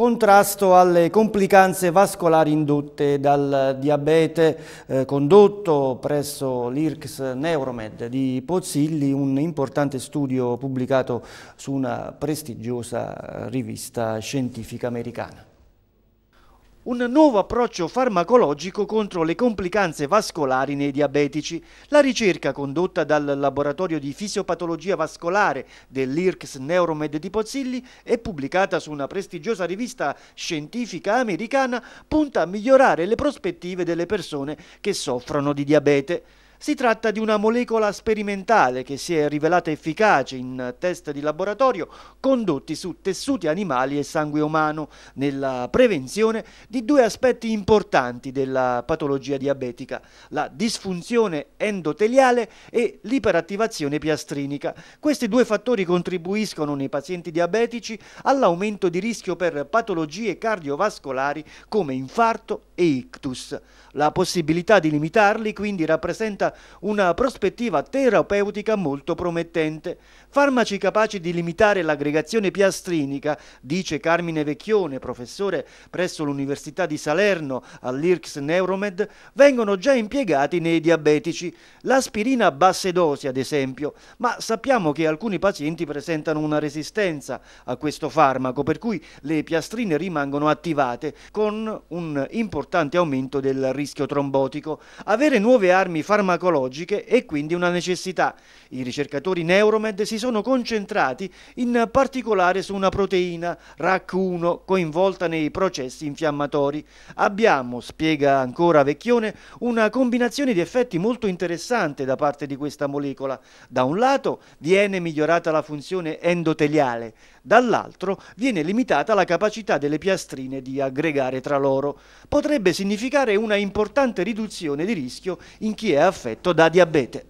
contrasto alle complicanze vascolari indotte dal diabete eh, condotto presso l'IRCS Neuromed di Pozzilli, un importante studio pubblicato su una prestigiosa rivista scientifica americana un nuovo approccio farmacologico contro le complicanze vascolari nei diabetici. La ricerca condotta dal laboratorio di fisiopatologia vascolare dell'IRCS Neuromed di Pozzilli e pubblicata su una prestigiosa rivista scientifica americana punta a migliorare le prospettive delle persone che soffrono di diabete. Si tratta di una molecola sperimentale che si è rivelata efficace in test di laboratorio condotti su tessuti animali e sangue umano nella prevenzione di due aspetti importanti della patologia diabetica, la disfunzione endoteliale e l'iperattivazione piastrinica. Questi due fattori contribuiscono nei pazienti diabetici all'aumento di rischio per patologie cardiovascolari come infarto e ictus. La possibilità di limitarli quindi rappresenta una prospettiva terapeutica molto promettente. Farmaci capaci di limitare l'aggregazione piastrinica, dice Carmine Vecchione, professore presso l'Università di Salerno all'IRCS Neuromed, vengono già impiegati nei diabetici. L'aspirina a basse dosi, ad esempio, ma sappiamo che alcuni pazienti presentano una resistenza a questo farmaco, per cui le piastrine rimangono attivate con un importante aumento del rischio trombotico. Avere nuove armi farmacologiche farmacologiche e quindi una necessità. I ricercatori Neuromed si sono concentrati in particolare su una proteina, RAC1, coinvolta nei processi infiammatori. Abbiamo, spiega ancora Vecchione, una combinazione di effetti molto interessante da parte di questa molecola. Da un lato viene migliorata la funzione endoteliale, dall'altro viene limitata la capacità delle piastrine di aggregare tra loro. Potrebbe significare una importante riduzione di rischio in chi è affetto affetto da diabete.